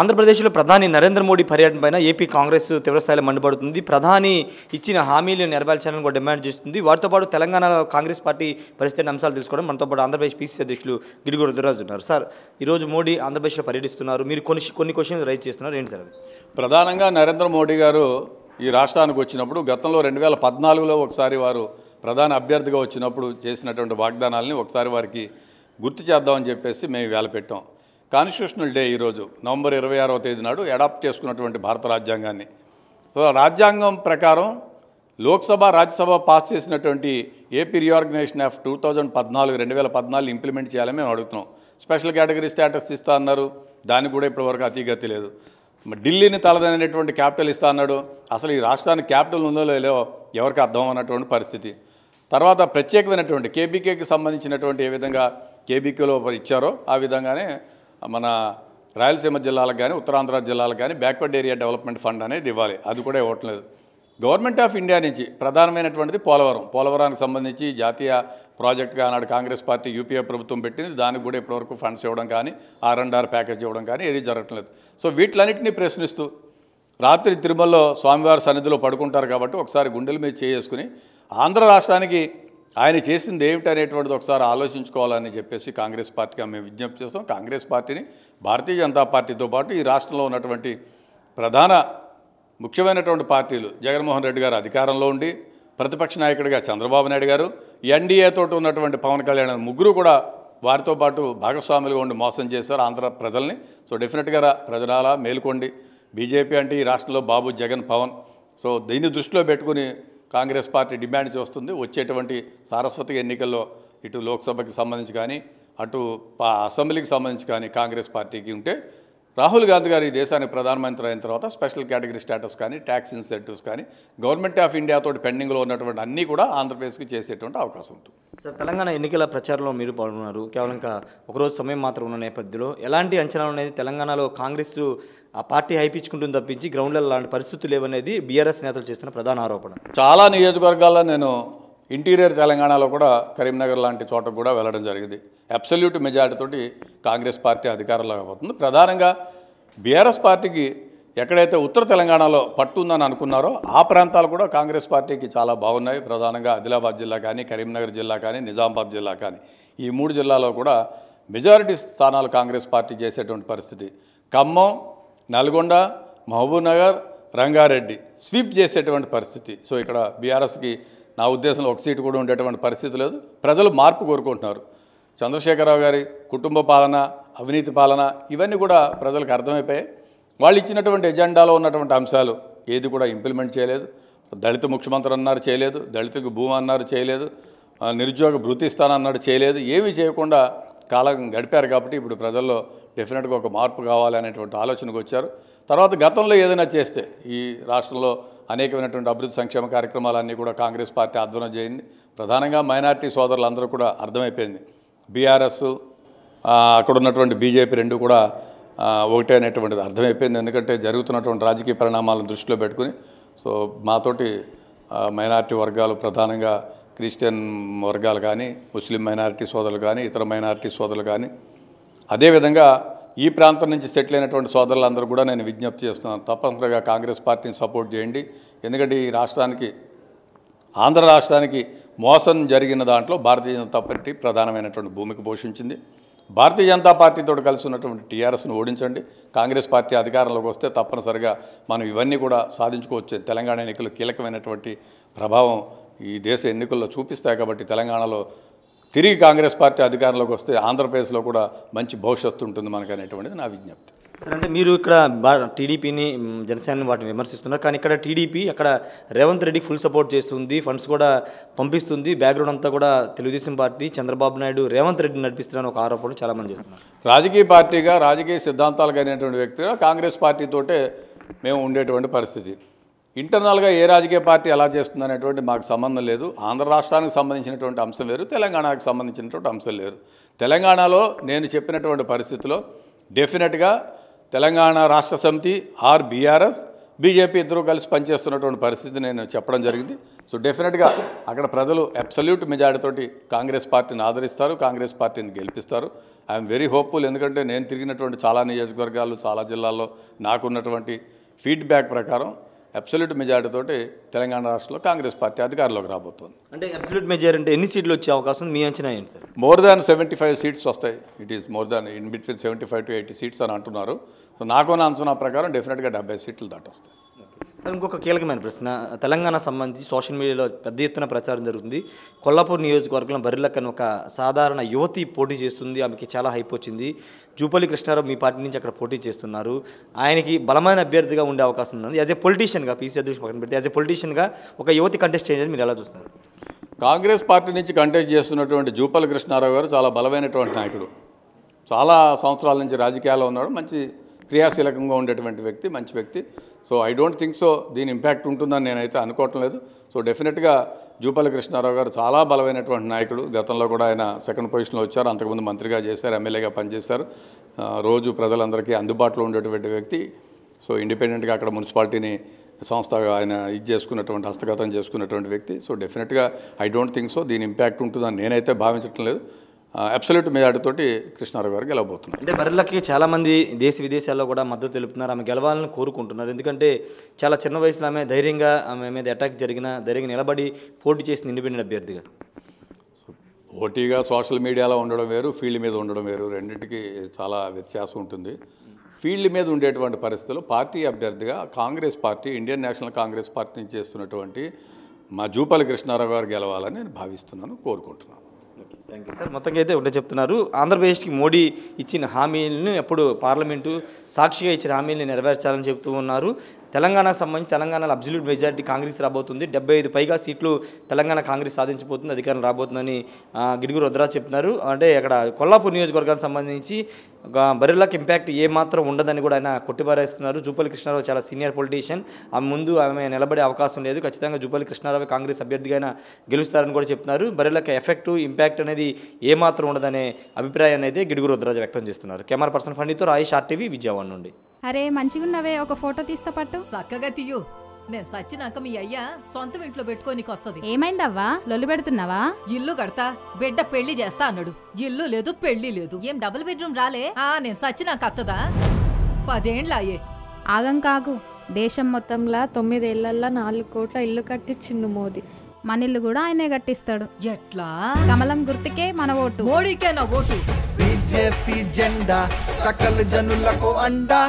ఆంధ్రప్రదేశ్లో ప్రధాని నరేంద్ర మోడీ పర్యటనపైన ఏపీ కాంగ్రెస్ తీవ్రస్థాయిలో మండిపడుతుంది ప్రధాని ఇచ్చిన హామీలు నెరవేర్చాలని కూడా డిమాండ్ చేస్తుంది వారితో పాటు తెలంగాణ కాంగ్రెస్ పార్టీ పరిస్థితి అంశాలు తెలుసుకోవడం మనతో పాటు ఆంధ్రప్రదేశ్ పీసీసీ అధ్యక్షులు గిరిగూరు రుద్రరాజు ఉన్నారు సార్ ఈరోజు మోడీ ఆంధ్రప్రదేశ్లో పర్యటిస్తున్నారు మీరు కొన్ని కొన్ని క్వశ్చన్స్ రైజ్ చేస్తున్నారు ఏంటి సార్ ప్రధానంగా నరేంద్ర మోడీ గారు ఈ రాష్ట్రానికి వచ్చినప్పుడు గతంలో రెండు వేల పద్నాలుగులో ఒకసారి వారు ప్రధాన అభ్యర్థిగా వచ్చినప్పుడు చేసినటువంటి వాగ్దానాలని ఒకసారి వారికి గుర్తు చేద్దామని చెప్పేసి మేము వేలపెట్టాం పెట్టాం కాన్స్టిట్యూషనల్ డే ఈరోజు నవంబర్ ఇరవై ఆరవ తేదీ నాడు అడాప్ట్ చేసుకున్నటువంటి భారత రాజ్యాంగాన్ని రాజ్యాంగం ప్రకారం లోక్సభ రాజ్యసభ పాస్ చేసినటువంటి AP reorganisation of two thousand పద్నాలుగు రెండు వేల పద్నాలుగు ఇంప్లిమెంట్ చేయాలని మేము అడుగుతున్నాం స్పెషల్ కేటగిరీ స్టేటస్ ఇస్తా అన్నారు దానికి కూడా ఇప్పటివరకు అతిగతి లేదు ఢిల్లీని తలదనేటువంటి క్యాపిటల్ ఇస్తా అన్నాడు అసలు ఈ రాష్ట్రానికి క్యాపిటల్ ఉందో లేదో ఎవరికి అర్థం అన్నటువంటి పరిస్థితి తర్వాత ప్రత్యేకమైనటువంటి కేబీకేకి సంబంధించినటువంటి ఏ విధంగా కేబీకేలో ఇచ్చారో ఆ విధంగానే మన రాయలసీమ జిల్లాలకు కానీ ఉత్తరాంధ్ర జిల్లాలకు కానీ బ్యాక్వర్డ్ ఏరియా డెవలప్మెంట్ ఫండ్ అనేది ఇవ్వాలి అది కూడా ఇవ్వటం లేదు గవర్నమెంట్ ఆఫ్ ఇండియా నుంచి ప్రధానమైనటువంటిది పోలవరం పోలవరానికి సంబంధించి జాతీయ ప్రాజెక్టుగా ఆనాడు కాంగ్రెస్ పార్టీ యూపీఏ ప్రభుత్వం పెట్టింది దానికి కూడా ఇప్పటివరకు ఫండ్స్ ఇవ్వడం కానీ ఆర్ అండ్ ఆర్ ప్యాకేజ్ ఇవ్వడం కానీ ఏది జరగట్లేదు సో వీటిలన్నింటినీ ప్రశ్నిస్తూ రాత్రి తిరుమలలో స్వామివారి సన్నిధిలో పడుకుంటారు కాబట్టి ఒకసారి గుండెల మీద చేసుకుని ఆంధ్ర రాష్ట్రానికి ఆయన చేసింది ఏమిటనేటువంటిది ఒకసారి ఆలోచించుకోవాలని చెప్పేసి కాంగ్రెస్ పార్టీగా మేము విజ్ఞప్తి చేస్తాం కాంగ్రెస్ పార్టీని భారతీయ జనతా పార్టీతో పాటు ఈ రాష్ట్రంలో ఉన్నటువంటి ప్రధాన ముఖ్యమైనటువంటి పార్టీలు జగన్మోహన్ రెడ్డి గారు అధికారంలో ఉండి ప్రతిపక్ష నాయకుడిగా చంద్రబాబు నాయుడు గారు ఎన్డీఏతో ఉన్నటువంటి పవన్ కళ్యాణ్ ముగ్గురు కూడా వారితో పాటు భాగస్వాములుగా ఉండి మోసం చేశారు ఆంధ్ర ప్రజల్ని సో డెఫినెట్గా ప్రజలాల మేల్కోండి బీజేపీ అంటే ఈ రాష్ట్రంలో బాబు జగన్ పవన్ సో దీన్ని దృష్టిలో పెట్టుకుని కాంగ్రెస్ పార్టీ డిమాండ్ చేస్తుంది వచ్చేటువంటి సారస్వతి ఎన్నికల్లో ఇటు లోక్సభకి సంబంధించి కానీ అటు అసెంబ్లీకి సంబంధించి కానీ కాంగ్రెస్ పార్టీకి ఉంటే రాహుల్ గాంధీ గారు ఈ దేశానికి ప్రధానమంత్రి అయిన తర్వాత స్పెషల్ కేటగిరీ స్టేటస్ కానీ ట్యాక్స్ ఇన్సెంటివ్స్ కానీ గవర్నమెంట్ ఆఫ్ ఇండియా తోటి పెండింగ్లో ఉన్నటువంటి అన్నీ కూడా ఆంధ్రప్రదేశ్కి చేసేటువంటి అవకాశం ఉంటుంది సార్ తెలంగాణ ఎన్నికల ప్రచారంలో మీరు పాల్గొన్నారు కేవలం ఒకరోజు సమయం మాత్రం ఉన్న నేపథ్యంలో ఎలాంటి అంచనాలు అనేది తెలంగాణలో కాంగ్రెస్ ఆ పార్టీ హైపించుకుంటుంది తప్పించి గ్రౌండ్లలో లాంటి పరిస్థితులు లేవనేది బీఆర్ఎస్ నేతలు చేస్తున్న ప్రధాన ఆరోపణ చాలా నియోజకవర్గాల్లో నేను ఇంటీరియర్ తెలంగాణలో కూడా కరీంనగర్ లాంటి చోట కూడా వెళ్ళడం జరిగింది అబ్సల్యూట్ మెజార్టీతోటి కాంగ్రెస్ పార్టీ అధికారంలో పోతుంది ప్రధానంగా బీఆర్ఎస్ పార్టీకి ఎక్కడైతే ఉత్తర తెలంగాణలో పట్టుందని అనుకున్నారో ఆ ప్రాంతాలు కూడా కాంగ్రెస్ పార్టీకి చాలా బాగున్నాయి ప్రధానంగా ఆదిలాబాద్ జిల్లా కానీ కరీంనగర్ జిల్లా కానీ నిజామాబాద్ జిల్లా కానీ ఈ మూడు జిల్లాలో కూడా మెజారిటీ స్థానాలు కాంగ్రెస్ పార్టీ చేసేటువంటి పరిస్థితి ఖమ్మం నల్గొండ మహబూబ్నగర్ రంగారెడ్డి స్వీప్ చేసేటువంటి పరిస్థితి సో ఇక్కడ బీఆర్ఎస్కి నా ఉద్దేశంలో ఒక సీటు కూడా ఉండేటువంటి పరిస్థితి లేదు ప్రజలు మార్పు కోరుకుంటున్నారు చంద్రశేఖరరావు గారి కుటుంబ పాలన అవినీతి పాలన ఇవన్నీ కూడా ప్రజలకు అర్థమైపోయాయి వాళ్ళు ఇచ్చినటువంటి ఎజెండాలో ఉన్నటువంటి అంశాలు ఏది కూడా ఇంప్లిమెంట్ చేయలేదు దళిత ముఖ్యమంత్రి అన్నారు చేయలేదు దళితులకు భూమి అన్నారు చేయలేదు నిరుద్యోగ అన్నాడు చేయలేదు ఏమీ చేయకుండా కాలం గడిపారు కాబట్టి ఇప్పుడు ప్రజల్లో డెఫినెట్గా ఒక మార్పు కావాలనేటువంటి ఆలోచనకు వచ్చారు తర్వాత గతంలో ఏదైనా చేస్తే ఈ రాష్ట్రంలో అనేకమైనటువంటి అభివృద్ధి సంక్షేమ కార్యక్రమాలన్నీ కూడా కాంగ్రెస్ పార్టీ ఆధ్వర్యం చేయండి ప్రధానంగా మైనార్టీ సోదరులందరూ కూడా అర్థమైపోయింది బీఆర్ఎస్ అక్కడ ఉన్నటువంటి బీజేపీ రెండు కూడా ఒకటే అనేటువంటిది అర్థమైపోయింది ఎందుకంటే జరుగుతున్నటువంటి రాజకీయ పరిణామాలను దృష్టిలో పెట్టుకుని సో మాతోటి మైనార్టీ వర్గాలు ప్రధానంగా క్రిస్టియన్ వర్గాలు కానీ ముస్లిం మైనారిటీ సోదరులు కానీ ఇతర మైనారిటీ సోదరులు కానీ అదేవిధంగా ఈ ప్రాంతం నుంచి సెటిల్ అయినటువంటి సోదరులందరూ కూడా నేను విజ్ఞప్తి చేస్తున్నాను తప్పనిసరిగా కాంగ్రెస్ పార్టీని సపోర్ట్ చేయండి ఎందుకంటే ఈ రాష్ట్రానికి ఆంధ్ర రాష్ట్రానికి మోసం జరిగిన దాంట్లో భారతీయ జనతా పార్టీ ప్రధానమైనటువంటి భూమిక పోషించింది భారతీయ జనతా పార్టీతో కలిసి ఉన్నటువంటి టీఆర్ఎస్ను ఓడించండి కాంగ్రెస్ పార్టీ అధికారంలోకి వస్తే తప్పనిసరిగా మనం ఇవన్నీ కూడా సాధించుకోవచ్చు తెలంగాణ ఎన్నికలు కీలకమైనటువంటి ప్రభావం ఈ దేశ ఎన్నికల్లో చూపిస్తాయి కాబట్టి తెలంగాణలో తిరిగి కాంగ్రెస్ పార్టీ అధికారంలోకి వస్తే ఆంధ్రప్రదేశ్లో కూడా మంచి భవిష్యత్తు ఉంటుంది మనకు అనేటువంటిది నా విజ్ఞప్తి సరే అంటే మీరు ఇక్కడ టీడీపీని జనసేనని వాటిని విమర్శిస్తున్నారు కానీ ఇక్కడ టీడీపీ అక్కడ రేవంత్ రెడ్డికి ఫుల్ సపోర్ట్ చేస్తుంది ఫండ్స్ కూడా పంపిస్తుంది బ్యాక్గ్రౌండ్ అంతా కూడా తెలుగుదేశం పార్టీ చంద్రబాబు నాయుడు రేవంత్ రెడ్డిని నడిపిస్తున్నారని ఒక ఆరోపణ చాలామంది చేస్తున్నారు రాజకీయ పార్టీగా రాజకీయ సిద్ధాంతాలు కలిగినటువంటి వ్యక్తిగా కాంగ్రెస్ పార్టీతోటే మేము ఉండేటువంటి పరిస్థితి ఇంటర్నల్గా ఏ రాజకీయ పార్టీ ఎలా చేస్తుంది అనేటువంటి మాకు సంబంధం లేదు ఆంధ్ర రాష్ట్రానికి సంబంధించినటువంటి అంశం లేదు తెలంగాణకు సంబంధించినటువంటి అంశం లేరు తెలంగాణలో నేను చెప్పినటువంటి పరిస్థితిలో డెఫినెట్గా తెలంగాణ రాష్ట్ర సమితి ఆర్ బీఆర్ఎస్ బీజేపీ ఇద్దరు కలిసి పనిచేస్తున్నటువంటి పరిస్థితి నేను చెప్పడం జరిగింది సో డెఫినెట్గా అక్కడ ప్రజలు అబ్సల్యూట్ మెజార్టీతోటి కాంగ్రెస్ పార్టీని ఆదరిస్తారు కాంగ్రెస్ పార్టీని గెలిపిస్తారు ఐఎమ్ వెరీ హోప్ఫుల్ ఎందుకంటే నేను తిరిగినటువంటి చాలా నియోజకవర్గాలు చాలా జిల్లాల్లో నాకున్నటువంటి ఫీడ్బ్యాక్ ప్రకారం అబ్సల్యూట్ తోటి తెలంగాణ రాష్ట్రంలో కాంగ్రెస్ పార్టీ అధికారంలోకి రాబోతోంది అంటే అబ్సల్యూట్ మెజారిటీ అంటే ఎన్ని సీట్లు వచ్చే అవకాశం మీ అంచనా ఏంటి sir more than seventy five seats వస్తాయి it is more than in between seventy five to eighty seats అని అంటున్నారు సో నాకున్న అంచనా ప్రకారం డెఫినెట్గా డెబ్బై సీట్లు దాటొస్తాయి ఇంకొక కీలకమైన ప్రశ్న తెలంగాణ సంబంధించి సోషల్ మీడియాలో పెద్ద ఎత్తున ప్రచారం జరుగుతుంది కొల్లాపూర్ నియోజకవర్గంలో బరిలక్కని ఒక సాధారణ యువతి పోటీ చేస్తుంది ఆమెకి చాలా హైప్ వచ్చింది జూపల్లి కృష్ణారావు మీ పార్టీ నుంచి అక్కడ పోటీ చేస్తున్నారు ఆయనకి బలమైన అభ్యర్థిగా ఉండే అవకాశం ఉంది యాజ్ ఏ పొలిటీషియన్గా పీసీ అధ్యక్షుడు పక్కన పెడితే యాజ్ ఏ పొలిటీషియన్గా ఒక యువతి కంటెస్ట్ చేయడం మీరు ఎలా చూస్తున్నారు కాంగ్రెస్ పార్టీ నుంచి కంటెస్ట్ చేస్తున్నటువంటి జూపల్లి కృష్ణారావు గారు చాలా బలమైనటువంటి నాయకుడు చాలా సంవత్సరాల నుంచి రాజకీయాల్లో ఉన్నాడు మంచి క్రియాశీలకంగా ఉండేటువంటి వ్యక్తి మంచి వ్యక్తి so I don't think so దీని ఇంపాక్ట్ ఉంటుందని నేనైతే అనుకోవటం లేదు సో డెఫినెట్గా జూపల్లి కృష్ణారావు గారు చాలా బలమైనటువంటి నాయకుడు గతంలో కూడా ఆయన సెకండ్ పొజిషన్లో వచ్చారు అంతకుముందు మంత్రిగా చేశారు ఎమ్మెల్యేగా పనిచేశారు రోజు ప్రజలందరికీ అందుబాటులో ఉండేటువంటి వ్యక్తి సో ఇండిపెండెంట్గా అక్కడ మున్సిపాలిటీని సంస్థగా ఆయన ఇది చేసుకున్నటువంటి హస్తగతం చేసుకున్నటువంటి వ్యక్తి సో డెఫినెట్గా ఐ డోంట్ థింక్ సో దీని ఇంపాక్ట్ ఉంటుందని నేనైతే భావించటం లేదు అబ్సల్యూట్ మెజార్టీతోటి కృష్ణారావు గారు గెలవబోతున్నారు అంటే బర్రెలకి చాలామంది దేశ విదేశాల్లో కూడా మద్దతు తెలుపుతున్నారు ఆమె గెలవాలని కోరుకుంటున్నారు ఎందుకంటే చాలా చిన్న వయసులో ఆమె ధైర్యంగా ఆమె మీద అటాక్ జరిగిన ధైర్యంగా నిలబడి పోటీ చేసిన ఇండిపెండెంట్ అభ్యర్థిగా పోటీగా సోషల్ మీడియాలో ఉండడం వేరు ఫీల్డ్ మీద ఉండడం వేరు రెండింటికి చాలా వ్యత్యాసం ఉంటుంది ఫీల్డ్ మీద ఉండేటువంటి పరిస్థితుల్లో పార్టీ అభ్యర్థిగా Congress party Indian National Congress party నుంచి చేస్తున్నటువంటి మా జూపాలి కృష్ణారావు గారు గెలవాలని నేను భావిస్తున్నాను కోరుకుంటున్నాను థ్యాంక్ యూ సార్ మొత్తంగా అయితే ఉంటే చెప్తున్నారు ఆంధ్రప్రదేశ్కి మోడీ ఇచ్చిన హామీలను ఎప్పుడు పార్లమెంటు సాక్షిగా ఇచ్చిన హామీలను నెరవేర్చాలని చెప్తూ ఉన్నారు తెలంగాణకు సంబంధించి తెలంగాణలో అబ్జల్యూట్ మెజారిటీ కాంగ్రెస్ రాబోతుంది డెబ్బై ఐదు పైగా సీట్లు తెలంగాణ కాంగ్రెస్ సాధించబోతుంది అధికారం రాబోతుందని గిడుగురు రుద్రా చెప్తున్నారు అంటే అక్కడ కొల్లాపూర్ నియోజకవర్గానికి సంబంధించి బరిలకు ఇంపాక్ట్ ఏమాత్రం ఉండదని కూడా ఆయన కొట్టిపారేస్తున్నారు జూపల్లి కృష్ణారావు చాలా సీనియర్ పొలిటీషియన్ ఆమె ముందు ఆమె నిలబడే అవకాశం లేదు ఖచ్చితంగా జూపల్లి కృష్ణారావు కాంగ్రెస్ అభ్యర్థిగా గెలుస్తారని కూడా చెప్తున్నారు బరిలకు ఎఫెక్ట్ ఇంపాక్ట్ అనేది ఏమాత్రం ఉండదనే అభిప్రాయాన్ని అయితే గిడుగురు రుద్రాజ వ్యక్తం చేస్తున్నారు కెమెరా పర్సన్ ఫండితో రాయి షార్ట్ టీవీ విజయవాడ నుండి అరే మంచిగున్నవే ఒక ఫోటో తీస్తా పట్టు చక్కగా తీయు నేను సచ్చినాక మీ అయ్యా సొంతం ఇంట్లో పెట్టుకోనికి వస్తుంది ఏమైందవ్వా లొల్లు పెడుతున్నావా ఇల్లు కడతా బిడ్డ పెళ్లి చేస్తా అన్నాడు ఇల్లు లేదు పెళ్లి లేదు ఏం డబుల్ బెడ్రూమ్ రాలే ఆ నేను సచ్చినాక అత్తదా పదేండ్ల అయ్యే ఆగం కాకు దేశం మొత్తంలా తొమ్మిదేళ్లల్లా నాలుగు కోట్ల ఇల్లు కట్టించిండు మోదీ మన ఇల్లు కూడా ఆయనే కట్టిస్తాడు ఎట్లా కమలం గుర్తుకే మన ఓటు మోడీకే నా ఓటు బీజేపీ జెండా సకల జనులకు అండా